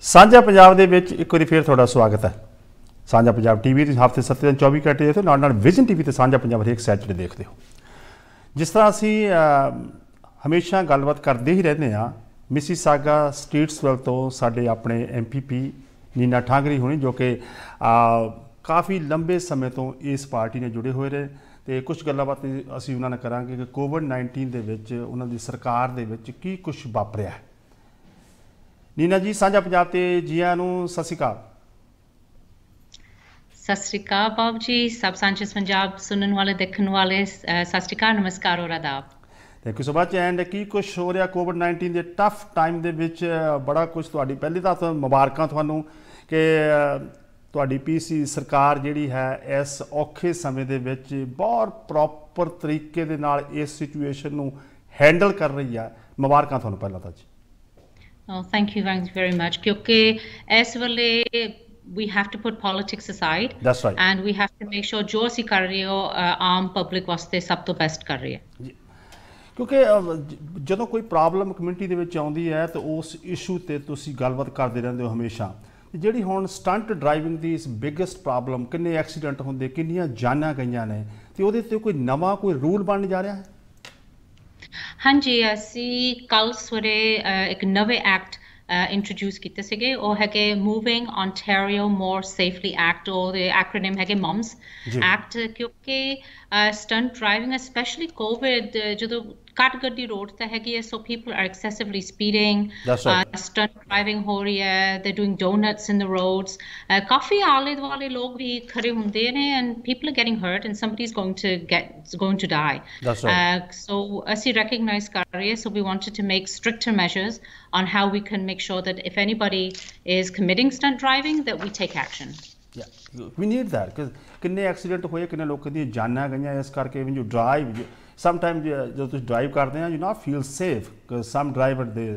ਸਾਂਝਾ ਪੰਜਾਬ ਦੇ ਵਿੱਚ ਇੱਕ ਵਾਰੀ ਫੇਰ ਤੁਹਾਡਾ ਸਵਾਗਤ ਹੈ ਸਾਂਝਾ ਪੰਜਾਬ ਟੀਵੀ ਤੇ ਹਫ਼ਤੇ 7 ਦਿਨ 24 ਘੰਟੇ ਇੱਥੇ ਨਾਲ ਨਾਲ ਵਿਜ਼ਨ ਟੀਵੀ ਤੇ ਸਾਂਝਾ ਪੰਜਾਬ ਹਰੇਕ ਸੈਟਰਡੇ ਦੇਖਦੇ ਹੋ ਜਿਸ ਤਰ੍ਹਾਂ ਅਸੀਂ ਹਮੇਸ਼ਾ ਗੱਲਬਾਤ ਕਰਦੇ ਹੀ ਰਹਿੰਦੇ ਆ ਸਾਗਾ ਸਟੇਟਸਵਲ ਤੋਂ ਸਾਡੇ ਆਪਣੇ ਐਮਪੀਪੀ ਨੀਨਾ ਠਾਂਗਰੀ ਹੋਣੀ ਜੋ ਕਿ ਕਾਫੀ ਲੰਬੇ ਸਮੇਂ ਤੋਂ ਇਸ ਪਾਰਟੀ ਨਾਲ ਜੁੜੇ ਹੋਏ ਰਹੇ ਤੇ ਕੁਝ ਗੱਲਾਂ ਬਾਤਾਂ ਅਸੀਂ ਉਹਨਾਂ ਨਾਲ ਕਰਾਂਗੇ ਕਿ ਕੋਵਿਡ-19 ਦੇ ਵਿੱਚ ਉਹਨਾਂ ਦੀ ਸਰਕਾਰ ਦੇ ਵਿੱਚ ਕੀ ਕੁਝ ਵਾਪਰਿਆ ਹੈ ਨੀਨਾ ਜੀ ਸਾਂਝਾ ਪੰਜਾਬ ਤੇ ਜੀਆਂ ਨੂੰ ਸਤਿ ਸ਼੍ਰੀ ਅਕਾਲ ਸਤਿ ਸ਼੍ਰੀ ਅਕਾਲ ਬਾਬ ਜੀ ਸਭ ਸਾਂਝੇ ਪੰਜਾਬ ਸੁਣਨ ਵਾਲੇ ਦੇਖਣ ਵਾਲੇ ਸਤਿ ਸ਼੍ਰੀ ਅਕਾਲ ਨਮਸਕਾਰ ਹੋ ਰਦਾਬ thank you so much and ਕੀ ਕੁਝ ਹੋ ਰਿਹਾ ਕੋਵਿਡ-19 ਦੇ ਟਫ ਟਾਈਮ ਦੇ ਵਿੱਚ ਬੜਾ ਕੁਝ ਤੁਹਾਡੀ ਪਹਿਲੀ ਤਾਂ ਮੁਬਾਰਕਾਂ ਤੁਹਾਨੂੰ ਕਿ ਤੁਹਾਡੀ ਪੀਸੀ ਸਰਕਾਰ ਜਿਹੜੀ ਹੈ ਇਸ ਔਖੇ ਸਮੇਂ ਦੇ ਵਿੱਚ ਬਹੁਤ ਪ੍ਰੋਪਰ ਤਰੀਕੇ ਦੇ ਨਾਲ ਇਸ ਸਿਚੁਏਸ਼ਨ ਨੂੰ ਹੈਂਡਲ ਕਰ ਰਹੀ ਹੈ ਮੁਬਾਰਕਾਂ ਤੁਹਾਨੂੰ ਪਹਿਲਾਂ ਤਾਂ ਜੀ ਥੈਂਕ ਯੂ ਵੈਂਕ ਵੈਰੀ ਮੱਚ ਕਿਉਂਕਿ ਇਸ ਵੇਲੇ we have to put politics aside. That's right. And we have to make sure ਜੋ si kar rahe ho ਆਮ ਪਬਲਿਕ ਵਾਸਤੇ ਸਭ ਤੋਂ ਬੈਸਟ ਕਰ ਰਹੀ ਹੈ ਕਿਉਂਕਿ ਜਦੋਂ ਕੋਈ ਪ੍ਰੋਬਲਮ ਕਮਿਊਨਿਟੀ ਦੇ ਵਿੱਚ ਆਉਂਦੀ ਹੈ ਤਾਂ ਉਸ ਇਸ਼ੂ ਤੇ ਤੁਸੀਂ ਗੱਲਬਾਤ ਕਰਦੇ ਰਹਿੰਦੇ ਹੋ ਹਮੇਸ਼ਾ ਜਿਹੜੀ ਹੁਣ ਸਟੰਟ ਡਰਾਈਵਿੰਗ ਦੀ ਇਸ ਬਿਗੇਸਟ ਪ੍ਰੋਬਲਮ ਕਿੰਨੇ ਐਕਸੀਡੈਂਟ ਹੁੰਦੇ ਕਿੰਨੀਆਂ ਜਾਨਾਂ ਗਈਆਂ ਨੇ ਤੇ ਉਹਦੇ ਤੇ ਕੋਈ ਨਵਾਂ ਕੋਈ ਰੂਲ ਬਣਨ ਜਾ ਰਿਹਾ ਹੈ ਹਾਂਜੀ ਅਸੀਂ ਕੱਲ ਸਵੇਰੇ ਇੱਕ ਨਵੇਂ ਐਕਟ ਇੰਟਰੋਡਿਊਸ ਕੀਤੇ ਸੀਗੇ ਉਹ ਹੈਗੇ moving Ontario more safely act ਉਹ ਦੇ ਐਕਰੋਨਿਮ ਹੈਗੇ ਮਮਸ ਐਕਟ ਕਿਉਂਕਿ ਸਟੰਟ ਡਰਾਈਵਿੰਗ ਸਪੈਸ਼ਲੀ ਕੋਵਿਡ ਜਦੋਂ Katgaddi roads that so people are excessively speeding. That's right. Uh, stunt driving ho rahi hai, they're doing donuts in the roads. Uh, kafi the wale log bhi khare hunde ne and people are getting hurt and somebody's going to get going to die. That's right. Uh, so assi recognize kar rahe so we wanted to make stricter measures on how we can make sure that if anybody is committing stunt driving that we take action. Yeah, we need that because accident accident ਹੋਏ ਕਿੰਨੇ ਲੋਕਾਂ ਦੀਆਂ ਜਾਨਾਂ ਗਈਆਂ ਇਸ ਕਰਕੇ you drive you, sometimes drive car drive you हैं you feel safe because some driver they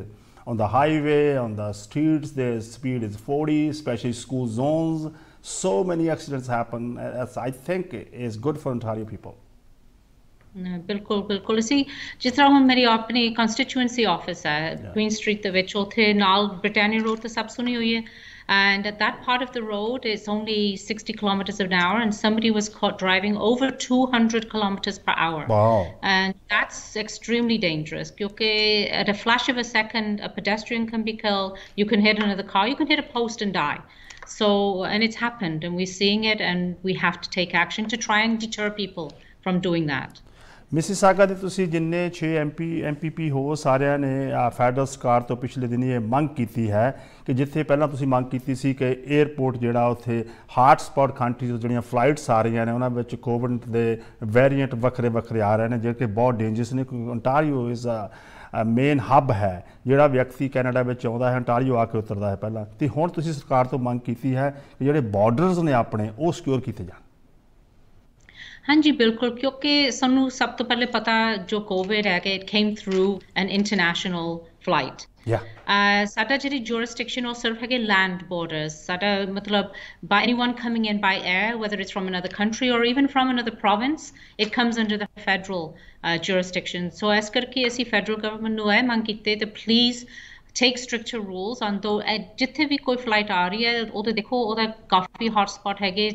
on the highway, on the streets, their speed is 40, especially school zones. So many accidents happen, as I think is good for Ontario people. बिल्कुल बिल्कुल इसी जिस तरह हम मेरी अपनी constituency office है Queen Street ਦੇ ਵਿੱਚ ਉੱਥੇ ਨਾਲ ਰੋਡ ਤੇ ਸਭ ਸੁਣੀ ਹੋਈ ਹੈ and at that part of the road, it's only 60 kilometers an hour, and somebody was caught driving over 200 kilometers per hour. Wow. And that's extremely dangerous. Okay, at a flash of a second, a pedestrian can be killed, you can hit another car, you can hit a post and die. So, and it's happened, and we're seeing it, and we have to take action to try and deter people from doing that. ਮਿਸਿਸਾਗਾ ਦੇ ਤੁਸੀਂ ਜਿੰਨੇ 6 MP MPP ਹੋ ਸਾਰਿਆਂ ਨੇ federal ਸਰਕਾਰ ਤੋਂ ਪਿਛਲੇ ਦਿਨੀ ਇਹ ਮੰਗ ਕੀਤੀ ਹੈ ਕਿ ਜਿੱਥੇ ਪਹਿਲਾਂ ਤੁਸੀਂ ਮੰਗ ਕੀਤੀ ਸੀ ਕਿ 에어ਪੋਰਟ ਜਿਹੜਾ ਉੱਥੇ ਹਾਟ ਸਪੌਟ ਕੰਟਰੀਜ਼ ਤੋਂ ਜਿਹੜੀਆਂ ਫਲਾਈਟਸ ਆ ਰਹੀਆਂ ਨੇ ਉਹਨਾਂ ਵਿੱਚ ਕੋਵਿਡ ਦੇ ਵੇਰੀਐਂਟ ਵੱਖਰੇ ਵੱਖਰੇ ਆ ਰਹੇ ਨੇ ਜਿਹੜੇ ਕਿ ਬਹੁਤ ਡੇਂਜਰਸ ਨੇ ਕਿਉਂਕਿ Ontario is a main hub ਹੈ ਜਿਹੜਾ ਵਿਅਕਤੀ ਕੈਨੇਡਾ ਵਿੱਚ ਆਉਂਦਾ ਹੈ ਓਨਟਾਰੀਓ ਆ ਕੇ ਉਤਰਦਾ ਹੈ ਪਹਿਲਾਂ ਤੇ ਹੁਣ ਤੁਸੀਂ ਸਰਕਾਰ ਤੋਂ ਮੰਗ ਕੀਤੀ ਹੈ ਕਿ ਜਿਹੜੇ ਬਾਰਡਰਸ ਨੇ ਆਪਣੇ ਉਹ ਸਿਕਿਉਰ ਕੀਤੇ ਜਾਣ ਹਾਂਜੀ ਬਿਲਕੁਲ ਕਿਉਂਕਿ ਸਾਨੂੰ ਸਭ ਤੋਂ ਪਹਿਲੇ ਪਤਾ ਜੋ ਕੋਵਿਡ ਹੈ ਕਿ it came through an international flight ਯਾ ਸਾਡਾ ਜਿਹੜੀ ਜੁਰਿਸਡਿਕਸ਼ਨ ਉਹ ਸਿਰਫ ਹੈਗੇ ਲੈਂਡ ਬਾਰਡਰਸ ਸਾਡਾ ਮਤਲਬ by anyone coming in by air whether it's from another country or even from another province it comes under the federal jurisdiction so as ਕਰਕੇ ਅਸੀਂ ਫੈਡਰਲ ਗਵਰਨਮੈਂਟ ਨੂੰ ਐ ਮੰਗ ਕੀਤੇ ਤੇ please take stricter rules and though ਜਿੱਥੇ eh, ਵੀ flight flight ਆ ਰਹੀ ਹੈ ਉਹਦੇ ਦੇਖੋ ਉਹਦਾ ਕਾਫੀ ਹੌਟਸਪੌਟ ਹੈਗੇ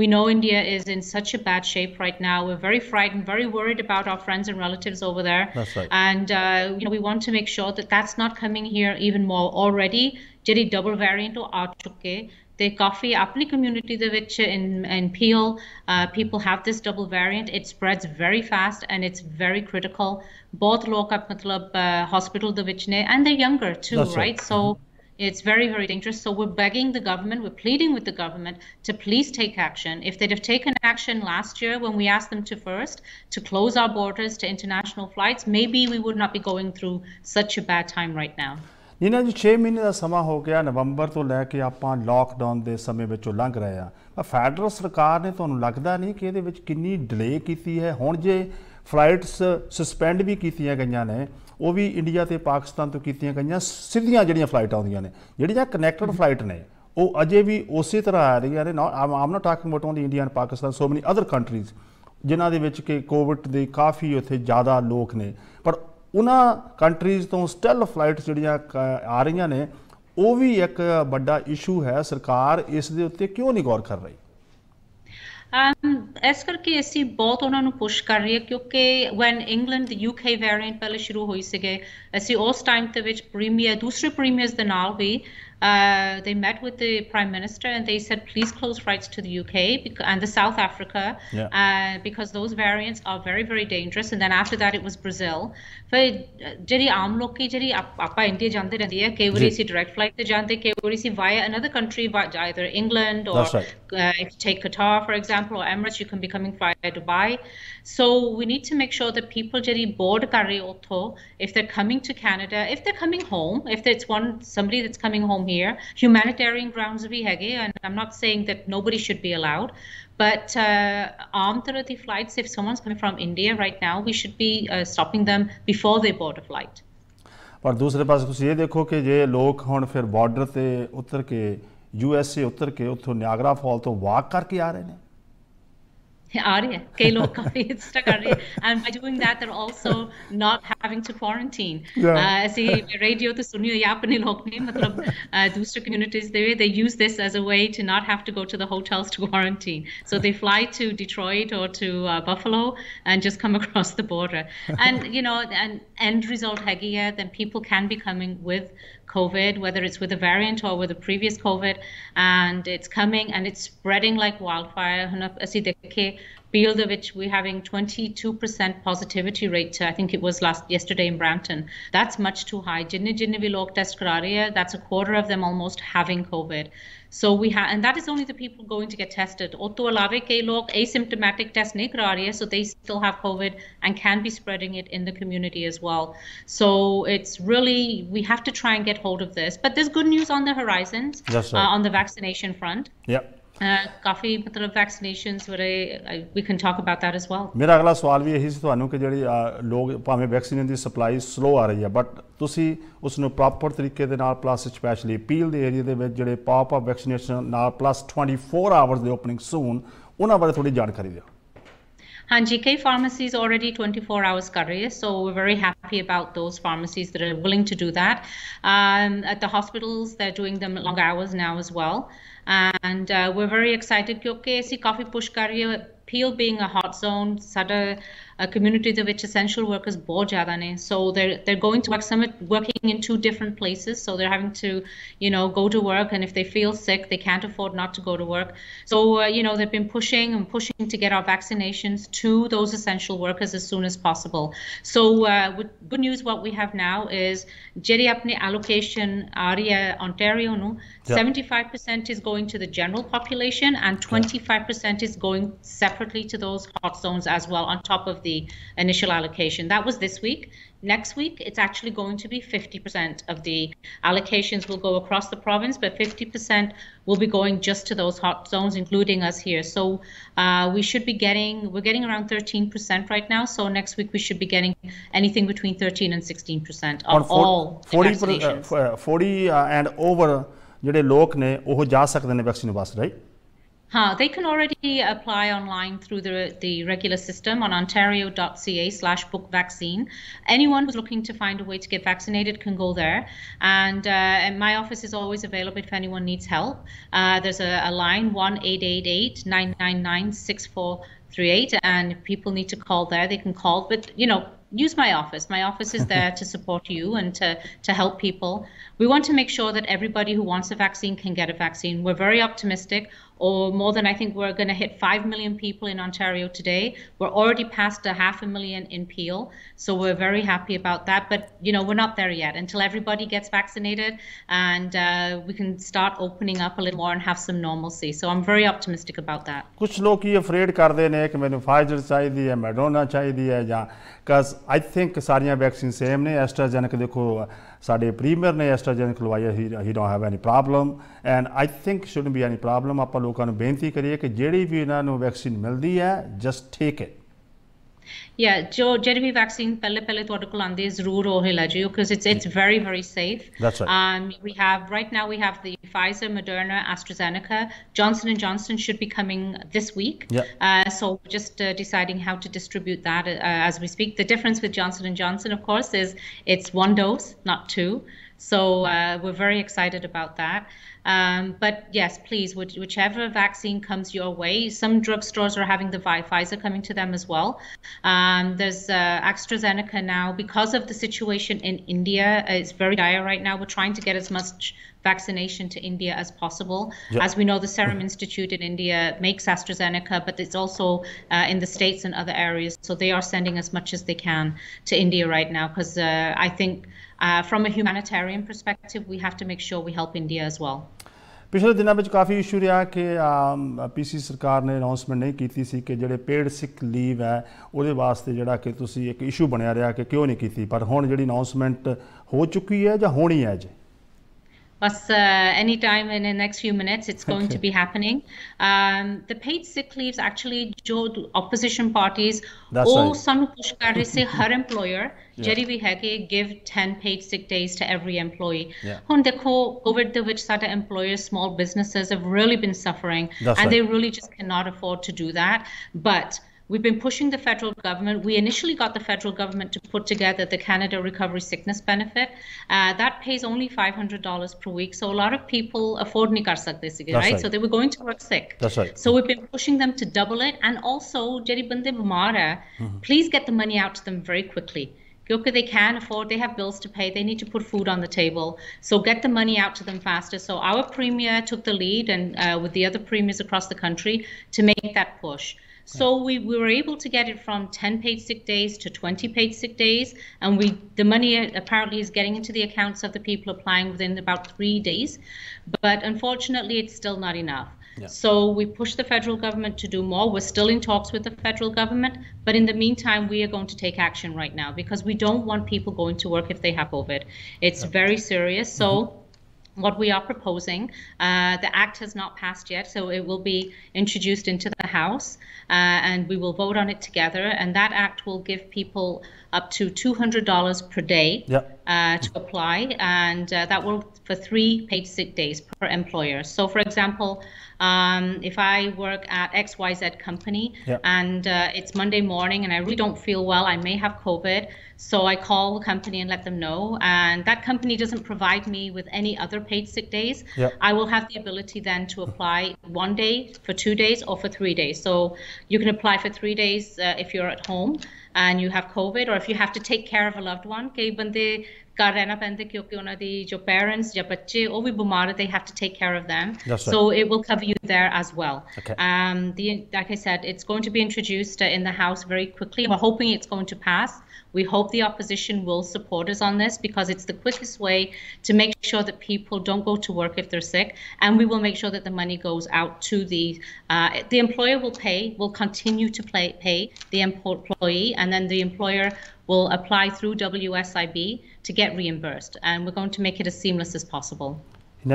we know india is in such a bad shape right now we're very frightened very worried about our friends and relatives over there that's right. and uh, you know we want to make sure that that's not coming here even more already ਜਿਹੜੀ double variant ਉਹ ਆ the coffee apple community the which in, in Peel, uh, people have this double variant. It spreads very fast and it's very critical. Both local matlab uh, hospital the which and they're younger too, right? right. So it's very, very dangerous. So we're begging the government, we're pleading with the government to please take action. If they'd have taken action last year when we asked them to first to close our borders to international flights, maybe we would not be going through such a bad time right now. ਜਿਨ੍ਹਾਂ ਦੀ 6 ਮਹੀਨੇ ਦਾ ਸਮਾਂ ਹੋ ਗਿਆ ਨਵੰਬਰ ਤੋਂ ਲੈ ਕੇ ਆਪਾਂ lockdown ਦੇ ਸਮੇਂ ਵਿੱਚੋਂ ਲੰਘ ਰਹੇ ਆ ਪਰ ਫੈਡਰਲ ਸਰਕਾਰ ਨੇ ਤੁਹਾਨੂੰ ਲੱਗਦਾ ਨਹੀਂ ਕਿ ਇਹਦੇ ਵਿੱਚ ਕਿੰਨੀ ਡਿਲੇ ਕੀਤੀ ਹੈ ਹੁਣ ਜੇ ਫਲਾਈਟਸ ਸਸਪੈਂਡ ਵੀ ਕੀਤੀਆਂ ਗਈਆਂ ਨੇ ਉਹ ਵੀ ਇੰਡੀਆ ਤੇ ਪਾਕਿਸਤਾਨ ਤੋਂ ਕੀਤੀਆਂ ਗਈਆਂ ਸਿੱਧੀਆਂ ਜਿਹੜੀਆਂ ਫਲਾਈਟਾਂ ਆਉਂਦੀਆਂ ਨੇ ਜਿਹੜੀਆਂ ਕਨੈਕਟਡ ਫਲਾਈਟ ਨੇ ਉਹ ਅਜੇ ਵੀ ਉਸੇ ਤਰ੍ਹਾਂ ਆ ਰਹੀਆਂ ਨੇ ਨਾ ਆਮ ਨਾ talking about only India and Pakistan so many other countries ਜਿਨ੍ਹਾਂ ਦੇ ਵਿੱਚ ਕਿ ਕੋਵਿਡ ਦੇ ਕਾਫੀ ਉੱਥੇ ਜ਼ਿਆਦਾ ਲੋਕ ਨੇ ਪਰ ਉਹਨਾਂ ਕੰਟਰੀਜ਼ ਤੋਂ ਸਟੈਲ ਫਲਾਈਟਸ ਜਿਹੜੀਆਂ ਆ ਰਹੀਆਂ ਨੇ ਉਹ ਵੀ ਇੱਕ ਵੱਡਾ ਇਸ਼ੂ ਹੈ ਸਰਕਾਰ ਇਸ ਦੇ ਉੱਤੇ ਕਿਉਂ ਨਹੀਂ ਗੌਰ ਕਰ ਰਹੀ ਇਸ ਕਰਕੇ ਅਸੀਂ ਬਹੁਤ ਉਹਨਾਂ ਨੂੰ ਪੁਸ਼ ਕਰ ਰਹੀ ਹੈ ਕਿਉਂਕਿ ਵੈਨ ਇੰਗਲੈਂਡ ਦੀ ਯੂਕੇ ਵੇਰੀਐਂਟ ਪਹਿਲੇ ਸ਼ੁਰੂ ਹੋਈ ਸੀਗੇ ਅਸੀਂ ਉਸ ਟਾਈਮ ਤੇ ਵਿੱਚ ਪ੍ਰੀਮੀਅਰ ਦੂਸਰੇ ਪ੍ਰੀਮੀਅਰਸ ਦੇ ਨਾਲ ਵੀ uh, they met with the prime minister and they said, please close flights to the UK and the South Africa yeah. uh, because those variants are very, very dangerous. And then after that, it was Brazil. फिर जेरी आम लोग की Jerry आपा India जाते रहती है केवल इसी डायरेक्ट फ्लाइट से जाते केवल इसी via another country either England or uh, if you take Qatar, for example, or Emirates, you can be coming via Dubai. So we need to make sure that people jadi board kari auto if they're coming to Canada, if they're coming home, if it's one somebody that's coming home here, humanitarian grounds be hege, and I'm not saying that nobody should be allowed, but uh, after the flights, if someone's coming from India right now, we should be uh, stopping them before they board a flight. But ਦੂਸਰੇ ਪਾਸੇ ਤੁਸੀਂ ਇਹ ਦੇਖੋ ਕਿ ਜੇ ਲੋਕ ਹੁਣ ਫਿਰ ਬਾਰਡਰ ਤੇ ਉਤਰ यूएसए उतर के उतो न्यागरा फॉल तो वॉक करके आ रहे हैं आ रही है कई लोग काफी इंस्टा कर रहे हैं and by doing that they are also not having to quarantine ऐसे रेडियो तो सुनियो या अपने लोग ने मतलब दूसरे communities they they use this as a way to not have to go to the hotels to quarantine so they fly to Detroit और to Buffalo and just come across the border and you know and and result हैगी है then people can be coming with COVID, whether it's with a variant or with a previous COVID, and it's coming and it's spreading like wildfire. Bieldovich, we're having 22% positivity rate. I think it was last yesterday in Brampton. That's much too high. Jinni jinni vi log test that's a quarter of them almost having COVID. So we have, and that is only the people going to get tested. Otto alave ke log asymptomatic test nahi so they still have COVID and can be spreading it in the community as well. So it's really we have to try and get hold of this. But there's good news on the horizons uh, on the vaccination front. Yep. ਕਾਫੀ ਮਤਲਬ vaccinations ਬਾਰੇ ਵੀ can talk about that as well ਮੇਰਾ ਅਗਲਾ ਸਵਾਲ ਵੀ ਇਹੀ ਸੀ ਤੁਹਾਨੂੰ ਕਿ ਜਿਹੜੀ ਲੋਕ ਭਾਵੇਂ ਵੈਕਸੀਨ ਦੀ ਸਪਲਾਈ ਸਲੋ ਆ ਰਹੀ ਹੈ ਬਟ ਤੁਸੀਂ ਉਸ ਨੂੰ ਪ੍ਰੋਪਰ ਤਰੀਕੇ ਦੇ ਨਾਲ ਪਲੱਸ ਸਪੈਸ਼ਲੀ ਪੀਲ ਦੇ ਏਰੀਆ ਦੇ ਵਿੱਚ ਜਿਹੜੇ ਪਾਪ ਅਪ ਵੈਕਸੀਨੇਸ਼ਨ ਨਾਲ ਪਲੱਸ 24 ਆਵਰਸ ਦੇ ਓਪਨਿੰਗ ਸੂਨ ਉਹਨਾਂ ਬਾਰੇ ਥੋੜੀ ਜਾਣਕਾਰੀ ਦਿਓ And GK Pharmacy is already 24 hours courier, so we're very happy about those pharmacies that are willing to do that. Um, at the hospitals, they're doing them long hours now as well. And uh, we're very excited because coffee push courier, Peel being a hot zone, sada communities of which essential workers board ज़्यादा so they're they're going to work some working in two different places so they're having to you know go to work and if they feel sick they can't afford not to go to work so uh, you know they've been pushing and pushing to get our vaccinations to those essential workers as soon as possible so uh, good news what we have now is जेरी अपने allocation area Ontario 75% is going to the general population and 25% is going separately to those hot zones as well on top of the the initial allocation. That was this week. Next week, it's actually going to be 50% of the allocations will go across the province, but 50% will be going just to those hot zones, including us here. So uh, we should be getting, we're getting around 13% right now. So next week, we should be getting anything between 13 and 16% of all 40, uh, vaccinations. Uh, 40 uh, and over ਜਿਹੜੇ ਲੋਕ ਨੇ ਉਹ ਜਾ ਸਕਦੇ ਨੇ vaccine ਵਾਸਤੇ right Huh, they can already apply online through the, the regular system on ontario.ca slash book vaccine. Anyone who's looking to find a way to get vaccinated can go there. And, uh, and my office is always available if anyone needs help. Uh, there's a, a line 1 888 999 6438. And if people need to call there, they can call. But, you know, use my office. My office is there to support you and to, to help people. We want to make sure that everybody who wants a vaccine can get a vaccine. We're very optimistic or more than I think we're going to hit 5 million people in Ontario today. We're already past a half a million in Peel, so we're very happy about that. But, you know, we're not there yet until everybody gets vaccinated and uh, we can start opening up a little more and have some normalcy. So I'm very optimistic about that. ਕੁਝ ਲੋਕ ਇਹ afraid ਕਰਦੇ ਨੇ ਕਿ ਮੈਨੂੰ Pfizer ਚਾਹੀਦੀ ਹੈ Madonna ਚਾਹੀਦੀ ਹੈ ਜਾਂ ਕਸ ਆਈ ਥਿੰਕ ਸਾਰੀਆਂ ਸਾਡੇ ਪ੍ਰੀਮੀਅਰ ਨੇ ਐਸਟ੍ਰਾਜਨ ਖਲਵਾਈ he he don't have any problem and I think shouldn't be any problem ਆਪਾਂ ਲੋਕਾਂ ਨੂੰ ਬੇਨਤੀ ਕਰੀਏ ਕਿ ਜਿਹੜੀ ਵੀ ਇਹਨਾਂ ਨੂੰ ਵੈਕਸੀਨ ਮਿਲਦੀ ਹੈ just take it Yeah, Joe, जेड वी वैक्सीन पहले पहले तो because it's it's very very safe. That's right. Um, we have right now we have the Pfizer, Moderna, AstraZeneca, Johnson and Johnson should be coming this week. Yeah. Uh, so just uh, deciding how to distribute that uh, as we speak. The difference with Johnson and Johnson, of course, is it's one dose, not two. So uh, we're very excited about that. Um, but yes, please, which, whichever vaccine comes your way, some drugstores are having the Pfizer coming to them as well. Um, there's uh, AstraZeneca now because of the situation in India. Uh, it's very dire right now. We're trying to get as much vaccination to India as possible. Yep. As we know, the Serum Institute in India makes AstraZeneca, but it's also uh, in the States and other areas. So they are sending as much as they can to India right now because uh, I think uh, from a humanitarian perspective, we have to make sure we help India as well. ਪਿਛਲੇ ਦਿਨਾਂ ਵਿੱਚ ਕਾਫੀ issue ਰਿਹਾ ਕਿ ਪੀਸੀ ਸਰਕਾਰ ਨੇ announcement ਨਹੀਂ ਕੀਤੀ ਸੀ ਕਿ ਜਿਹੜੇ ਪੇਡ ਸਿਕ ਲੀਵ ਹੈ ਉਹਦੇ ਵਾਸਤੇ ਜਿਹੜਾ ਕਿ ਤੁਸੀਂ ਇੱਕ ਇਸ਼ੂ ਬਣਿਆ ਰਿਹਾ ਕਿ ਕਿਉਂ ਨਹੀਂ ਕੀਤੀ ਪਰ ਹੁਣ ਜਿਹੜੀ ਅਨਾਉਂਸਮੈਂਟ ਹੋ ਚੁੱਕੀ ਹੈ ਜਾਂ ਹੋਣੀ ਹੈ ਜੀ plus uh, anytime in the next few minutes it's going okay. to be happening um, the paid sick leaves actually jo opposition parties That's or right. sanu har employer jerry ਵੀ ਹੈ ਕਿ 10 paid sick days to every employee ਹੁਣ the over the which ਸਾਡੇ employers small businesses have really been suffering That's and right. they really just cannot afford to do that but We've been pushing the federal government. We initially got the federal government to put together the Canada Recovery Sickness Benefit. Uh, that pays only $500 per week. So a lot of people afford nahi kar right? right? So they were going to work sick. That's right. So we've been pushing them to double it. And also, Jerry bande mm-hmm. please get the money out to them very quickly. Yoka, they can afford, they have bills to pay, they need to put food on the table. So get the money out to them faster. So our premier took the lead and uh, with the other premiers across the country to make that push. So we, we were able to get it from 10 paid sick days to 20 paid sick days, and we the money uh, apparently is getting into the accounts of the people applying within about three days, but unfortunately it's still not enough. Yeah. So we push the federal government to do more. We're still in talks with the federal government, but in the meantime, we are going to take action right now because we don't want people going to work if they have COVID. It's very serious. So. Mm-hmm what we are proposing. Uh, the act has not passed yet, so it will be introduced into the House uh, and we will vote on it together. And that act will give people up to $200 per day yep. uh, to apply, and uh, that will for three paid sick days per employer. So, for example, um, if I work at XYZ company yep. and uh, it's Monday morning and I really don't feel well, I may have COVID, so I call the company and let them know, and that company doesn't provide me with any other paid sick days, yep. I will have the ability then to apply one day, for two days, or for three days. So, you can apply for three days uh, if you're at home and you have COVID, or if you have to take care of a loved one, when they. ਘਰ ਰਹਿਣਾ ਪੈਂਦਾ ਕਿਉਂਕਿ ਉਹਨਾਂ ਦੇ ਜੋ parents ਜਾਂ ਬੱਚੇ ਉਹ ਵੀ ਬਿਮਾਰ they have to take care of them right. so it will cover you there as well okay. Um, like i said it's going to be introduced uh, in the house very quickly we're hoping it's going to pass we hope the opposition will support us on this because it's the quickest way to make sure that people don't go to work if they're sick, and we will make sure that the money goes out to the uh, the employer will pay, will continue to pay the employee, and then the employer will apply through WSIB to get reimbursed, and we're going to make it as seamless as possible.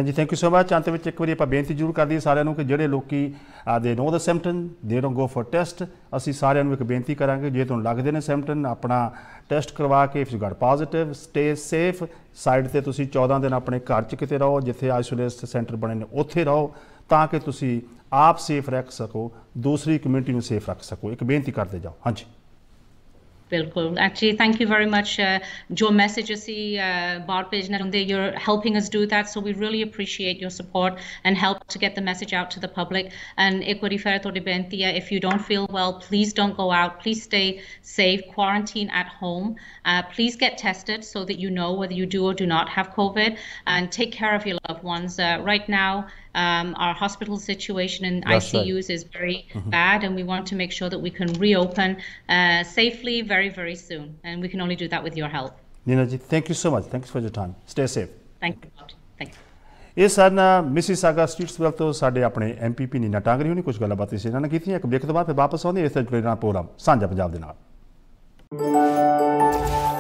ਜੀ thank you so much ਅੰਤ ਵਿੱਚ ਇੱਕ ਵਾਰੀ ਆਪਾਂ ਬੇਨਤੀ ਜ਼ਰੂਰ ਕਰਦੀ ਸਾਰਿਆਂ ਨੂੰ ਕਿ ਜਿਹੜੇ ਲੋਕੀ they know the symptom they don't go for test ਅਸੀਂ ਸਾਰਿਆਂ ਨੂੰ ਇੱਕ ਬੇਨਤੀ ਕਰਾਂਗੇ ਜੇ ਤੁਹਾਨੂੰ ਲੱਗਦੇ ਨੇ ਸਿੰਪਟਮ ਆਪਣਾ ਟੈਸਟ ਕਰਵਾ ਕੇ if you got positive stay safe side ਤੇ ਤੁਸੀਂ 14 ਦਿਨ ਆਪਣੇ ਘਰ 'ਚ ਕਿਤੇ ਰਹੋ ਜਿੱਥੇ ਆਈਸੋਲੇਸ਼ਨ ਸੈਂਟਰ ਬਣੇ ਨੇ ਉੱਥੇ ਰਹੋ ਤਾਂ ਕਿ ਤੁਸੀਂ ਆਪ ਸੇਫ ਰਹਿ ਸਕੋ ਦੂਸਰੀ ਕਮਿਊਨਿਟੀ ਨੂੰ ਸੇਫ ਰੱਖ ਸਕੋ ਇੱਕ ਬੇਨਤੀ ਕਰਦੇ ਜਾਓ ਹਾਂਜੀ Actually, thank you very much. Uh, Joe message si uh, bar page na You're helping us do that, so we really appreciate your support and help to get the message out to the public. And ekori fer to If you don't feel well, please don't go out. Please stay safe. Quarantine at home. Uh, please get tested so that you know whether you do or do not have COVID. And take care of your loved ones. right now. Um, our hospital situation in That's ICUs right. is very mm-hmm. bad, and we want to make sure that we can reopen uh, safely very, very soon. And we can only do that with your help. Nina ji, thank you so much. Thanks for your time. Stay safe. Thank you. Thank you. ਇਹ ਸਨ Mrs saga streets ਵੱਲ ਤੋਂ ਸਾਡੇ ਆਪਣੇ MPP Nina ਟਾਂਗਰੀ ਹੋਣੀ ਕੁਝ ਗੱਲਾਂ ਬਾਤਾਂ ਸੀ ਇਹਨਾਂ ਨੇ ਕੀਤੀਆਂ ਇੱਕ ਬ੍ਰੇਕ ਤੋਂ ਬਾਅਦ ਫਿਰ ਵਾਪਸ ਆਉਂਦੇ ਇਸ ਤਰ੍ਹਾਂ ਜੁੜੇ ਰਹਿਣਾ ਪ੍ਰੋਗਰਾਮ ਸਾਂਝਾ ਪੰਜਾਬ ਦੇ ਨਾਲ